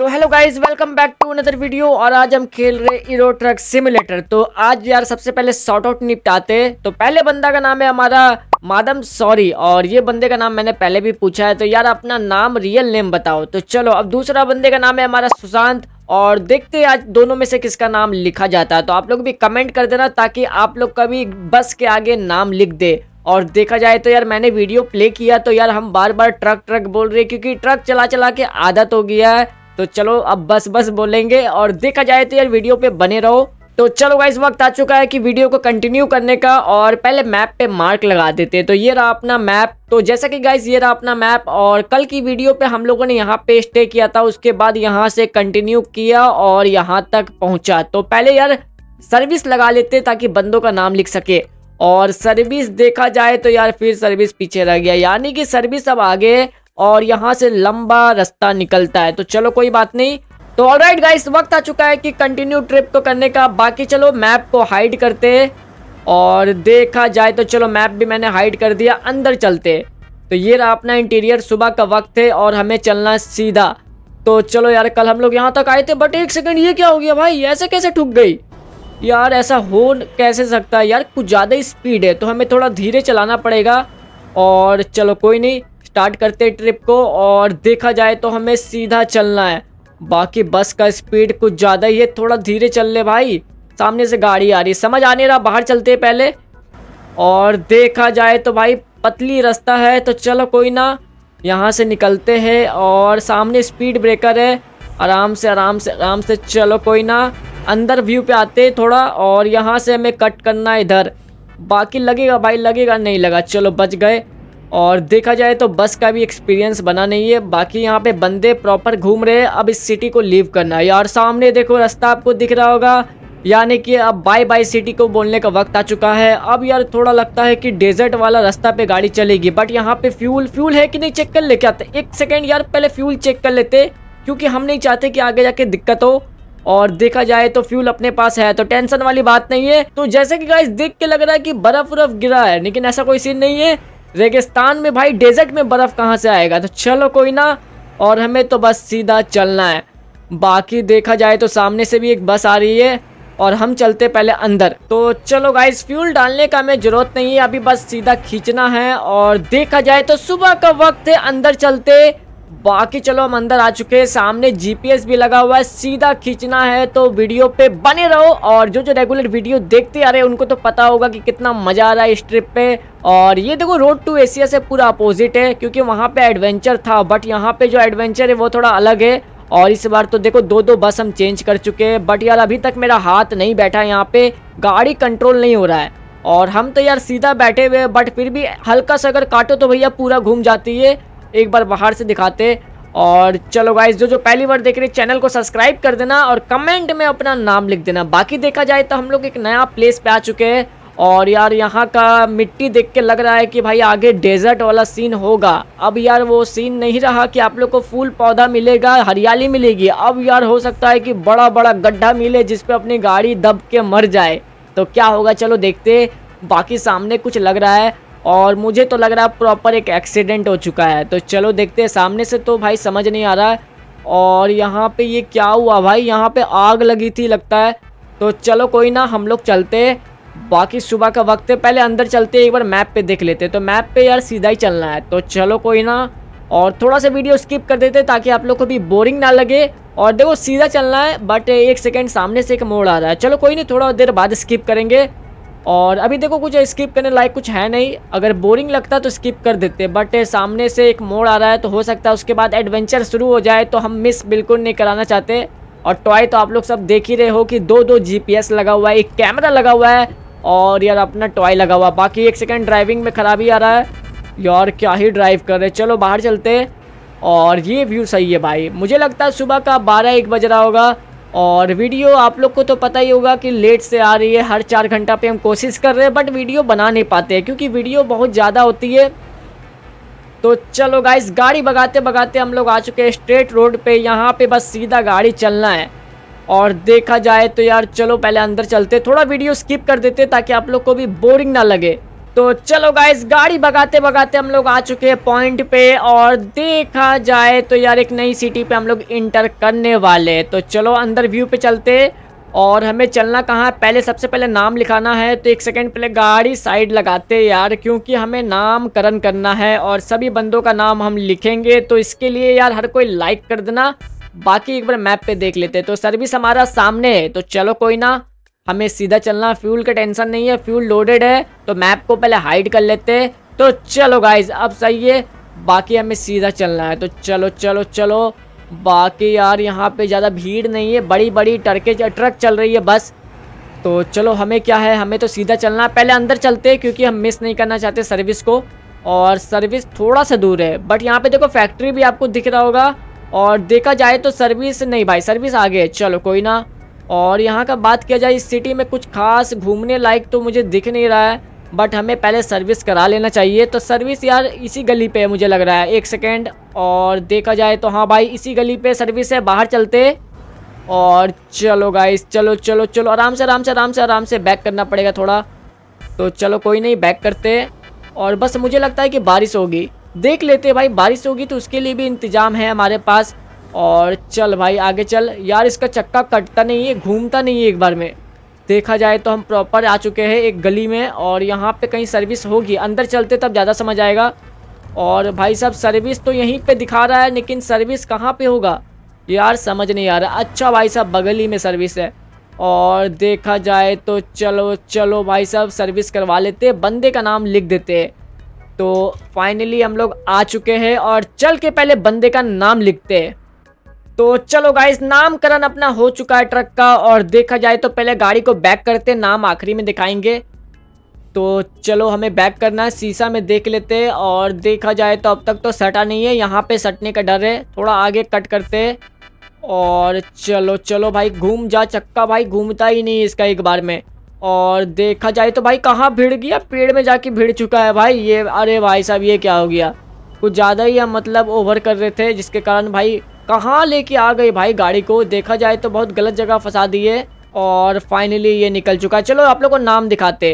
तो hello guys welcome back to another video और आज हम खेल रहे इरो ट्रक सिमुलेटर तो आज यार सबसे पहले शॉर्ट आउट निपटाते तो पहले बंदा का नाम है हमारा मादम सॉरी और ये बंदे का नाम मैंने पहले भी पूछा है तो यार अपना नाम रियल नेम बताओ तो चलो अब दूसरा बंदे का नाम है हमारा सुशांत और देखते हैं आज दोनों में से किसका नाम लिखा जाता है तो आप लोग भी कमेंट कर देना ताकि आप लोग कभी बस के आगे नाम लिख दे और देखा जाए तो यार मैंने वीडियो प्ले किया तो यार हम बार बार ट्रक ट्रक बोल रहे क्योंकि ट्रक चला चला के आदत हो गया है तो चलो अब बस बस बोलेंगे और देखा जाए तो यार वीडियो पे बने रहो तो चलो इस वक्त आ चुका है कि वीडियो को कंटिन्यू करने का और पहले मैप पे मार्क लगा देते हैं तो ये रहा अपना मैप तो जैसा कि गाइज ये रहा अपना मैप और कल की वीडियो पे हम लोगों ने यहाँ पे स्टे किया था उसके बाद यहाँ से कंटिन्यू किया और यहाँ तक पहुँचा तो पहले यार सर्विस लगा लेते ताकि बंदों का नाम लिख सके और सर्विस देखा जाए तो यार फिर सर्विस पीछे रह गया यानी कि सर्विस अब आगे और यहाँ से लंबा रास्ता निकलता है तो चलो कोई बात नहीं तो ऑल राइट गाइस वक्त आ चुका है कि कंटिन्यू ट्रिप को करने का बाकी चलो मैप को हाइड करते और देखा जाए तो चलो मैप भी मैंने हाइड कर दिया अंदर चलते तो ये रहा अपना इंटीरियर सुबह का वक्त है और हमें चलना सीधा तो चलो यार कल हम लोग यहाँ तक आए थे बट एक सेकंड ये क्या हो गया भाई ऐसे कैसे ठुक गई यार ऐसा हो कैसे सकता है यार कुछ ज़्यादा ही स्पीड है तो हमें थोड़ा धीरे चलाना पड़ेगा और चलो कोई नहीं स्टार्ट करते हैं ट्रिप को और देखा जाए तो हमें सीधा चलना है बाकी बस का स्पीड कुछ ज़्यादा ही है थोड़ा धीरे चल ले भाई सामने से गाड़ी आ रही है समझ आने रहा बाहर चलते पहले और देखा जाए तो भाई पतली रास्ता है तो चलो कोई ना यहाँ से निकलते हैं और सामने स्पीड ब्रेकर है आराम से आराम से आराम से चलो कोई ना अंदर व्यू पे आते हैं थोड़ा और यहाँ से हमें कट करना है इधर बाकी लगेगा भाई लगेगा नहीं लगा चलो बच गए और देखा जाए तो बस का भी एक्सपीरियंस बना नहीं है बाकी यहाँ पे बंदे प्रॉपर घूम रहे हैं अब इस सिटी को लीव करना है और सामने देखो रास्ता आपको दिख रहा होगा यानी कि अब बाय बाय सिटी को बोलने का वक्त आ चुका है अब यार थोड़ा लगता है कि डेजर्ट वाला रास्ता पे गाड़ी चलेगी बट यहाँ पे फ्यूल फ्यूल है कि नहीं चेक कर ले क्या एक सेकेंड यार पहले फ्यूल चेक कर लेते क्योंकि हम नहीं चाहते कि आगे जाके दिक्कत हो और देखा जाए तो फ्यूल अपने पास है तो टेंशन वाली बात नहीं है तो जैसे कि गाइस देख के लग रहा है कि बर्फ उर्फ गिरा है लेकिन ऐसा कोई सीन नहीं है रेगिस्तान में भाई डेजर्ट में बर्फ़ कहाँ से आएगा तो चलो कोई ना और हमें तो बस सीधा चलना है बाकी देखा जाए तो सामने से भी एक बस आ रही है और हम चलते पहले अंदर तो चलो गाइस फ्यूल डालने का हमें ज़रूरत नहीं है अभी बस सीधा खींचना है और देखा जाए तो सुबह का वक्त है अंदर चलते बाकी चलो हम अंदर आ चुके हैं सामने जीपीएस भी लगा हुआ है सीधा खींचना है तो वीडियो पे बने रहो और जो जो रेगुलर वीडियो देखते आ रहे हैं उनको तो पता होगा कि कितना मजा आ रहा है इस ट्रिप पे और ये देखो रोड टू एशिया से पूरा अपोजिट है क्योंकि वहाँ पे एडवेंचर था बट यहाँ पे जो एडवेंचर है वो थोड़ा अलग है और इस बार तो देखो दो दो बस हम चेंज कर चुके हैं बट यार अभी तक मेरा हाथ नहीं बैठा यहाँ पे गाड़ी कंट्रोल नहीं हो रहा है और हम तो यार सीधा बैठे हुए बट फिर भी हल्का सा अगर काटो तो भैया पूरा घूम जाती है एक बार बाहर से दिखाते और चलो गाइज जो जो पहली बार देख रहे हैं चैनल को सब्सक्राइब कर देना और कमेंट में अपना नाम लिख देना बाकी देखा जाए तो हम लोग एक नया प्लेस पे आ चुके हैं और यार यहाँ का मिट्टी देख के लग रहा है कि भाई आगे डेजर्ट वाला सीन होगा अब यार वो सीन नहीं रहा कि आप लोग को फूल पौधा मिलेगा हरियाली मिलेगी अब यार हो सकता है कि बड़ा बड़ा गड्ढा मिले जिसपे अपनी गाड़ी दब के मर जाए तो क्या होगा चलो देखते बाकी सामने कुछ लग रहा है और मुझे तो लग रहा है प्रॉपर एक एक्सीडेंट हो चुका है तो चलो देखते हैं सामने से तो भाई समझ नहीं आ रहा है और यहाँ पे ये क्या हुआ भाई यहाँ पे आग लगी थी लगता है तो चलो कोई ना हम लोग चलते बाकी सुबह का वक्त है पहले अंदर चलते एक बार मैप पे देख लेते तो मैप पे यार सीधा ही चलना है तो चलो कोई ना और थोड़ा सा वीडियो स्किप कर देते ताकि आप लोग को भी बोरिंग ना लगे और देखो सीधा चलना है बट एक सेकेंड सामने से एक मोड़ आ रहा है चलो कोई नहीं थोड़ा देर बाद स्किप करेंगे और अभी देखो कुछ स्किप करने लायक कुछ है नहीं अगर बोरिंग लगता तो स्किप कर देते बट सामने से एक मोड़ आ रहा है तो हो सकता है उसके बाद एडवेंचर शुरू हो जाए तो हम मिस बिल्कुल नहीं कराना चाहते और टॉय तो आप लोग सब देख ही रहे हो कि दो दो जीपीएस लगा हुआ है एक कैमरा लगा हुआ है और यार अपना टॉय लगा हुआ बाकी एक सेकेंड ड्राइविंग में खराबी आ रहा है यार क्या ही ड्राइव कर रहे चलो बाहर चलते और ये व्यू सही है भाई मुझे लगता है सुबह का बारह एक बज रहा होगा और वीडियो आप लोग को तो पता ही होगा कि लेट से आ रही है हर चार घंटा पे हम कोशिश कर रहे हैं बट वीडियो बना नहीं पाते हैं क्योंकि वीडियो बहुत ज़्यादा होती है तो चलो गाइस गाड़ी भगाते भगाते हम लोग आ चुके हैं स्ट्रेट रोड पे यहाँ पे बस सीधा गाड़ी चलना है और देखा जाए तो यार चलो पहले अंदर चलते थोड़ा वीडियो स्किप कर देते ताकि आप लोग को भी बोरिंग ना लगे तो चलो गाइस गाड़ी भगाते भगाते हम लोग आ चुके हैं पॉइंट पे और देखा जाए तो यार एक नई सिटी पे हम लोग इंटर करने वाले तो चलो अंदर व्यू पे चलते और हमें चलना कहाँ पहले सबसे पहले नाम लिखाना है तो एक सेकंड पहले गाड़ी साइड लगाते यार क्योंकि हमें नामकरण करना है और सभी बंदों का नाम हम लिखेंगे तो इसके लिए यार हर कोई लाइक कर देना बाकी एक बार मैप पे देख लेते तो सर्विस हमारा सामने है तो चलो कोई ना हमें सीधा चलना फ्यूल का टेंशन नहीं है फ्यूल लोडेड है तो मैप को पहले हाइड कर लेते तो चलो गाइज अब सही है बाकी हमें सीधा चलना है तो चलो चलो चलो बाकी यार यहाँ पे ज़्यादा भीड़ नहीं है बड़ी बड़ी ट्रके ट्रक चल रही है बस तो चलो हमें क्या है हमें तो सीधा चलना पहले अंदर चलते क्योंकि हम मिस नहीं करना चाहते सर्विस को और सर्विस थोड़ा सा दूर है बट यहाँ पे देखो फैक्ट्री भी आपको दिख रहा होगा और देखा जाए तो सर्विस नहीं भाई सर्विस आगे है चलो कोई ना और यहाँ का बात किया जाए इस सिटी में कुछ खास घूमने लायक तो मुझे दिख नहीं रहा है बट हमें पहले सर्विस करा लेना चाहिए तो सर्विस यार इसी गली पे है मुझे लग रहा है एक सेकेंड और देखा जाए तो हाँ भाई इसी गली पे सर्विस है बाहर चलते और चलो गाइस चलो चलो चलो आराम से आराम से आराम से आराम से बैक करना पड़ेगा थोड़ा तो चलो कोई नहीं बैक करते और बस मुझे लगता है कि बारिश होगी देख लेते भाई बारिश होगी तो उसके लिए भी इंतज़ाम है हमारे पास और चल भाई आगे चल यार इसका चक्का कटता नहीं है घूमता नहीं है एक बार में देखा जाए तो हम प्रॉपर आ चुके हैं एक गली में और यहाँ पे कहीं सर्विस होगी अंदर चलते तब ज़्यादा समझ आएगा और भाई साहब सर्विस तो यहीं पे दिखा रहा है लेकिन सर्विस कहाँ पे होगा यार समझ नहीं आ रहा अच्छा भाई साहब बगल ही में सर्विस है और देखा जाए तो चलो चलो भाई साहब सर्विस करवा लेते बंदे का नाम लिख देते तो फाइनली हम लोग आ चुके हैं और चल के पहले बंदे का नाम लिखते हैं तो चलो गाइस नामकरण अपना हो चुका है ट्रक का और देखा जाए तो पहले गाड़ी को बैक करते नाम आखिरी में दिखाएंगे तो चलो हमें बैक करना है शीशा में देख लेते और देखा जाए तो अब तक तो सटा नहीं है यहाँ पे सटने का डर है थोड़ा आगे कट करते और चलो चलो भाई घूम जा चक्का भाई घूमता ही नहीं इसका एक बार में और देखा जाए तो भाई कहाँ भिड़ गया पेड़ में जाके भिड़ चुका है भाई ये अरे भाई साहब ये क्या हो गया कुछ ज़्यादा ही हम मतलब ओवर कर रहे थे जिसके कारण भाई कहाँ लेके आ गई भाई गाड़ी को देखा जाए तो बहुत गलत जगह फंसा दी है और फाइनली ये निकल चुका है चलो आप लोग को नाम दिखाते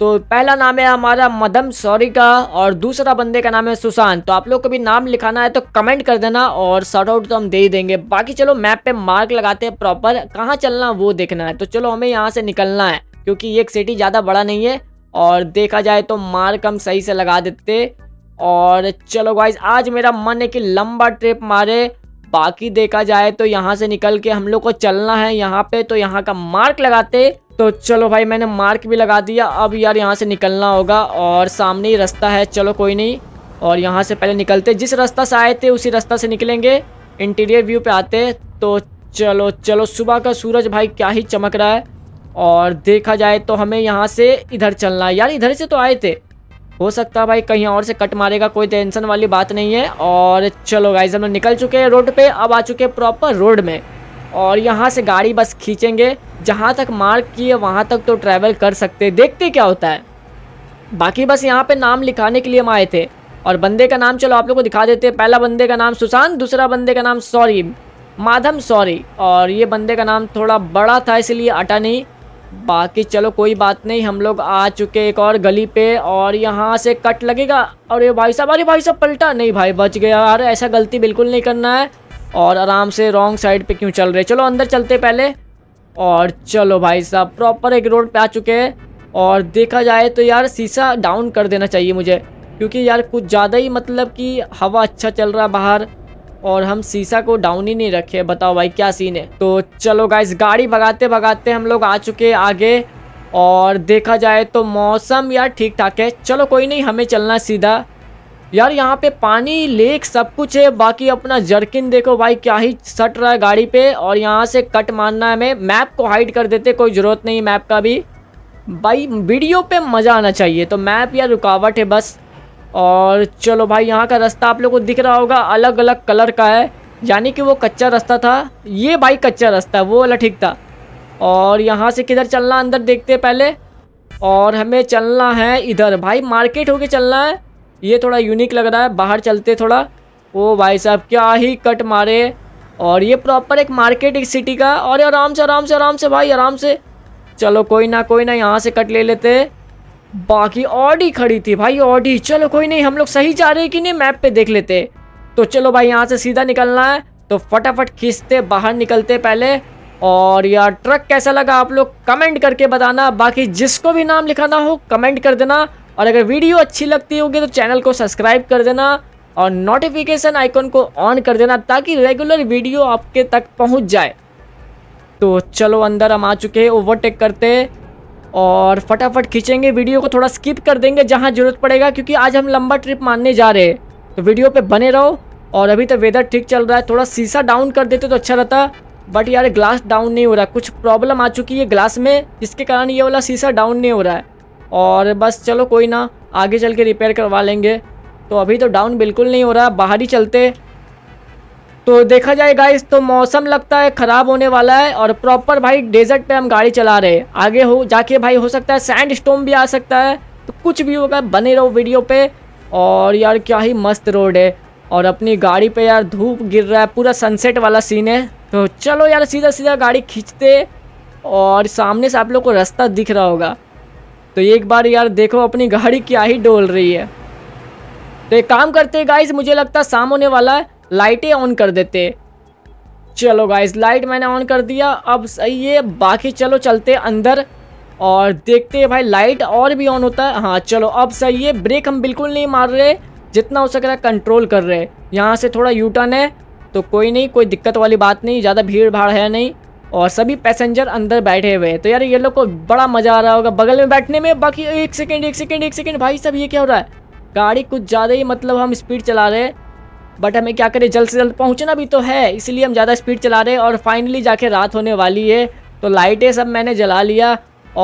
तो पहला नाम है हमारा मदम सॉरी का और दूसरा बंदे का नाम है सुशांत तो आप लोग को भी नाम लिखाना है तो कमेंट कर देना और शॉर्ट आउट तो हम दे ही देंगे बाकी चलो मैप पे मार्क लगाते हैं प्रॉपर कहाँ चलना वो देखना है तो चलो हमें यहाँ से निकलना है क्योंकि ये सिटी ज़्यादा बड़ा नहीं है और देखा जाए तो मार्क हम सही से लगा देते और चलो गाइज आज मेरा मन है कि लंबा ट्रिप मारे बाकी देखा जाए तो यहाँ से निकल के हम लोग को चलना है यहाँ पे तो यहाँ का मार्क लगाते तो चलो भाई मैंने मार्क भी लगा दिया अब यार यहाँ से निकलना होगा और सामने ही रास्ता है चलो कोई नहीं और यहाँ से पहले निकलते जिस रास्ता से आए थे उसी रास्ता से निकलेंगे इंटीरियर व्यू पे आते तो चलो चलो सुबह का सूरज भाई क्या ही चमक रहा है और देखा जाए तो हमें यहाँ से इधर चलना है यार इधर से तो आए थे हो सकता है भाई कहीं और से कट मारेगा कोई टेंशन वाली बात नहीं है और चलो गाइज हम लोग निकल चुके हैं रोड पे अब आ चुके हैं प्रॉपर रोड में और यहाँ से गाड़ी बस खींचेंगे जहाँ तक मार्क किए वहाँ तक तो ट्रैवल कर सकते देखते क्या होता है बाकी बस यहाँ पे नाम लिखाने के लिए हम आए थे और बंदे का नाम चलो आप लोग को दिखा देते हैं पहला बंदे का नाम सुशांत दूसरा बंदे का नाम सॉरी माधम सॉरी और ये बंदे का नाम थोड़ा बड़ा था इसलिए अटा नहीं बाकी चलो कोई बात नहीं हम लोग आ चुके एक और गली पे और यहाँ से कट लगेगा और ये भाई साहब अरे भाई साहब पलटा नहीं भाई बच गया यार ऐसा गलती बिल्कुल नहीं करना है और आराम से रॉन्ग साइड पे क्यों चल रहे चलो अंदर चलते पहले और चलो भाई साहब प्रॉपर एक रोड पे आ चुके हैं और देखा जाए तो यार शीशा डाउन कर देना चाहिए मुझे क्योंकि यार कुछ ज़्यादा ही मतलब कि हवा अच्छा चल रहा बाहर और हम शीशा को डाउन ही नहीं रखे बताओ भाई क्या सीन है तो चलो गाइस गाड़ी भगाते भगाते हम लोग आ चुके आगे और देखा जाए तो मौसम यार ठीक ठाक है चलो कोई नहीं हमें चलना सीधा यार यहाँ पे पानी लेक सब कुछ है बाकी अपना जर्किन देखो भाई क्या ही सट रहा है गाड़ी पे और यहाँ से कट मारना है हमें मैप को हाइड कर देते कोई ज़रूरत नहीं मैप का भी भाई वीडियो पे मज़ा आना चाहिए तो मैप या रुकावट है बस और चलो भाई यहाँ का रास्ता आप लोग को दिख रहा होगा अलग अलग कलर का है यानी कि वो कच्चा रास्ता था ये भाई कच्चा रास्ता है वो वाला ठीक था और यहाँ से किधर चलना अंदर देखते हैं पहले और हमें चलना है इधर भाई मार्केट होके चलना है ये थोड़ा यूनिक लग रहा है बाहर चलते थोड़ा ओ भाई साहब क्या ही कट मारे और ये प्रॉपर एक मार्केट एक सिटी का और आराम से आराम से आराम से भाई आराम से चलो कोई ना कोई ना यहाँ से कट ले लेते बाकी ऑडी खड़ी थी भाई ऑडी चलो कोई नहीं हम लोग सही जा रहे हैं कि नहीं मैप पे देख लेते तो चलो भाई यहाँ से सीधा निकलना है तो फटाफट खींचते बाहर निकलते पहले और यार ट्रक कैसा लगा आप लोग कमेंट करके बताना बाकी जिसको भी नाम लिखाना हो कमेंट कर देना और अगर वीडियो अच्छी लगती होगी तो चैनल को सब्सक्राइब कर देना और नोटिफिकेशन आइकन को ऑन कर देना ताकि रेगुलर वीडियो आपके तक पहुंच जाए तो चलो अंदर हम आ चुके हैं ओवरटेक करते हैं और फटाफट खींचेंगे वीडियो को थोड़ा स्किप कर देंगे जहाँ ज़रूरत पड़ेगा क्योंकि आज हम लंबा ट्रिप मानने जा रहे हैं तो वीडियो पे बने रहो और अभी तो वेदर ठीक चल रहा है थोड़ा शीशा डाउन कर देते तो अच्छा रहता बट यार ग्लास डाउन नहीं हो रहा कुछ प्रॉब्लम आ चुकी है ग्लास में जिसके कारण ये वाला शीशा डाउन नहीं हो रहा है और बस चलो कोई ना आगे चल के रिपेयर करवा लेंगे तो अभी तो डाउन बिल्कुल नहीं हो रहा बाहर ही चलते तो देखा जाए गाइस तो मौसम लगता है ख़राब होने वाला है और प्रॉपर भाई डेजर्ट पे हम गाड़ी चला रहे हैं आगे हो जाके भाई हो सकता है सैंड स्टोम भी आ सकता है तो कुछ भी होगा बने रहो वीडियो पे और यार क्या ही मस्त रोड है और अपनी गाड़ी पे यार धूप गिर रहा है पूरा सनसेट वाला सीन है तो चलो यार सीधा सीधा गाड़ी खींचते और सामने से आप लोग को रास्ता दिख रहा होगा तो एक बार यार देखो अपनी गाड़ी क्या ही डोल रही है तो एक काम करते गाइस मुझे लगता है शाम होने वाला है लाइटें ऑन कर देते चलो गाइज लाइट मैंने ऑन कर दिया अब सही है बाकी चलो चलते अंदर और देखते हैं भाई लाइट और भी ऑन होता है हाँ चलो अब सही है ब्रेक हम बिल्कुल नहीं मार रहे जितना हो सक रहा है कंट्रोल कर रहे यहाँ से थोड़ा यूटर्न है तो कोई नहीं कोई दिक्कत वाली बात नहीं ज़्यादा भीड़ भाड़ है नहीं और सभी पैसेंजर अंदर बैठे हुए हैं तो यार ये लोग को बड़ा मज़ा आ रहा होगा बगल में बैठने में बाकी एक सेकेंड एक सेकेंड एक सेकेंड भाई सब ये क्या हो रहा है गाड़ी कुछ ज़्यादा ही मतलब हम स्पीड चला रहे हैं बट हमें क्या करें जल्द से जल्द पहुँचना भी तो है इसीलिए हम ज़्यादा स्पीड चला रहे हैं और फाइनली जाके रात होने वाली है तो लाइटें सब मैंने जला लिया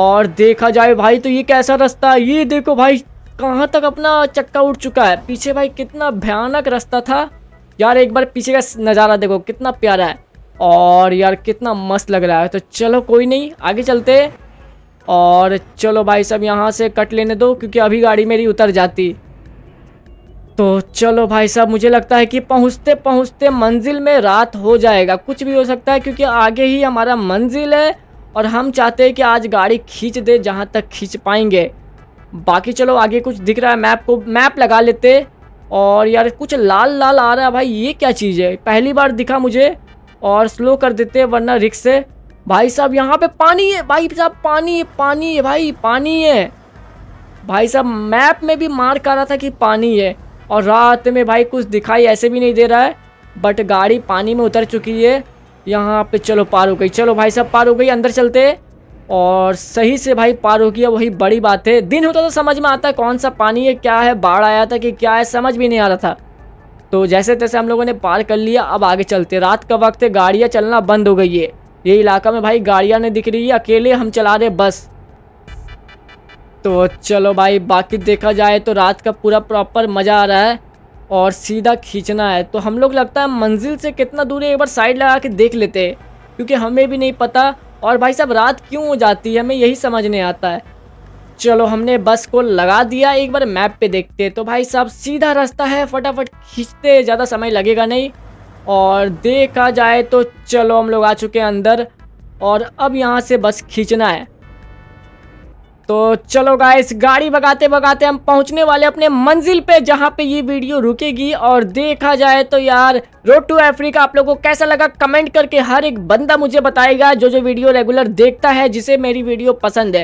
और देखा जाए भाई तो ये कैसा रास्ता ये देखो भाई कहाँ तक अपना चक्का उठ चुका है पीछे भाई कितना भयानक रास्ता था यार एक बार पीछे का नज़ारा देखो कितना प्यारा है और यार कितना मस्त लग रहा है तो चलो कोई नहीं आगे चलते और चलो भाई सब यहाँ से कट लेने दो क्योंकि अभी गाड़ी मेरी उतर जाती तो चलो भाई साहब मुझे लगता है कि पहुंचते पहुंचते मंजिल में रात हो जाएगा कुछ भी हो सकता है क्योंकि आगे ही हमारा मंजिल है और हम चाहते हैं कि आज गाड़ी खींच दे जहाँ तक खींच पाएंगे बाकी चलो आगे कुछ दिख रहा है मैप को मैप लगा लेते और यार कुछ लाल लाल आ रहा है भाई ये क्या चीज़ है पहली बार दिखा मुझे और स्लो कर देते वरना रिक्स से भाई साहब यहाँ पर पानी है भाई साहब पानी है पानी है भाई पानी है भाई साहब मैप में भी मार कर रहा था कि पानी है और रात में भाई कुछ दिखाई ऐसे भी नहीं दे रहा है बट गाड़ी पानी में उतर चुकी है यहाँ पे चलो पार हो गई चलो भाई साहब पार हो गई अंदर चलते और सही से भाई पार हो गया वही बड़ी बात है दिन होता तो समझ में आता है कौन सा पानी है क्या है बाढ़ आया था कि क्या है समझ भी नहीं आ रहा था तो जैसे तैसे हम लोगों ने पार कर लिया अब आगे चलते रात का वक्त है गाड़ियाँ चलना बंद हो गई है ये इलाका में भाई गाड़ियाँ नहीं दिख रही है अकेले हम चला रहे बस तो चलो भाई बाकी देखा जाए तो रात का पूरा प्रॉपर मज़ा आ रहा है और सीधा खींचना है तो हम लोग लगता है मंजिल से कितना दूर है एक बार साइड लगा के देख लेते हैं क्योंकि हमें भी नहीं पता और भाई साहब रात क्यों हो जाती है हमें यही समझ नहीं आता है चलो हमने बस को लगा दिया एक बार मैप पे देखते तो भाई साहब सीधा रास्ता है फटाफट खींचते ज़्यादा समय लगेगा नहीं और देखा जाए तो चलो हम लोग आ चुके हैं अंदर और अब यहाँ से बस खींचना है तो चलो गाइस गाड़ी भगाते भगाते हम पहुंचने वाले अपने मंजिल पे जहां पे ये वीडियो रुकेगी और देखा जाए तो यार रोड टू अफ्रीका आप लोगों को कैसा लगा कमेंट करके हर एक बंदा मुझे बताएगा जो जो वीडियो रेगुलर देखता है जिसे मेरी वीडियो पसंद है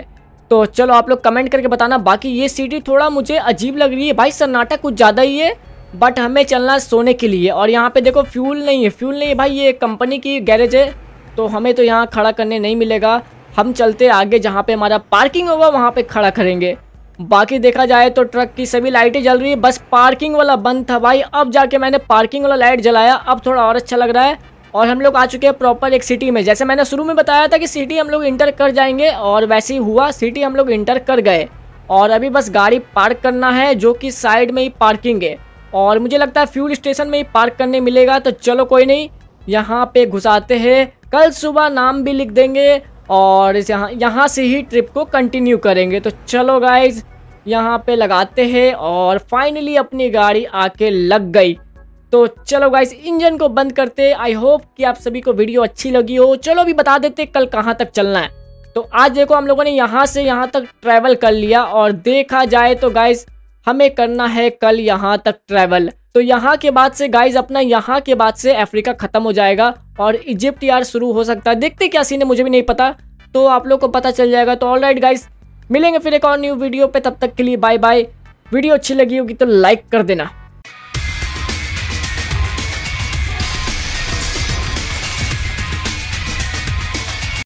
तो चलो आप लोग कमेंट करके बताना बाकी ये सिटी थोड़ा मुझे अजीब लग रही है भाई सन्नाटा कुछ ज़्यादा ही है बट हमें चलना सोने के लिए और यहाँ पे देखो फ्यूल नहीं है फ्यूल नहीं है भाई ये कंपनी की गैरेज है तो हमें तो यहाँ खड़ा करने नहीं मिलेगा हम चलते आगे जहाँ पे हमारा पार्किंग होगा वहाँ पे खड़ा करेंगे बाकी देखा जाए तो ट्रक की सभी लाइटें जल रही है बस पार्किंग वाला बंद था भाई अब जाके मैंने पार्किंग वाला लाइट जलाया अब थोड़ा और अच्छा लग रहा है और हम लोग आ चुके हैं प्रॉपर एक सिटी में जैसे मैंने शुरू में बताया था कि सिटी हम लोग इंटर कर जाएंगे और वैसे ही हुआ सिटी हम लोग इंटर कर गए और अभी बस गाड़ी पार्क करना है जो कि साइड में ही पार्किंग है और मुझे लगता है फ्यूल स्टेशन में ही पार्क करने मिलेगा तो चलो कोई नहीं यहाँ पे घुसाते हैं कल सुबह नाम भी लिख देंगे और इस यहाँ यहाँ से ही ट्रिप को कंटिन्यू करेंगे तो चलो गाइज यहाँ पे लगाते हैं और फाइनली अपनी गाड़ी आके लग गई तो चलो गाइज इंजन को बंद करते आई होप कि आप सभी को वीडियो अच्छी लगी हो चलो भी बता देते कल कहाँ तक चलना है तो आज देखो हम लोगों ने यहाँ से यहाँ तक ट्रैवल कर लिया और देखा जाए तो गाइज़ हमें करना है कल यहाँ तक ट्रैवल तो यहाँ के बाद से गाइज अपना यहाँ के बाद से अफ्रीका खत्म हो जाएगा और इजिप्ट यार शुरू हो सकता है देखते क्या सीन है मुझे भी नहीं पता तो आप लोग को पता चल जाएगा तो ऑल राइट गाइज मिलेंगे फिर एक और न्यू वीडियो पे तब तक के लिए बाय बाय वीडियो अच्छी लगी होगी तो लाइक कर देना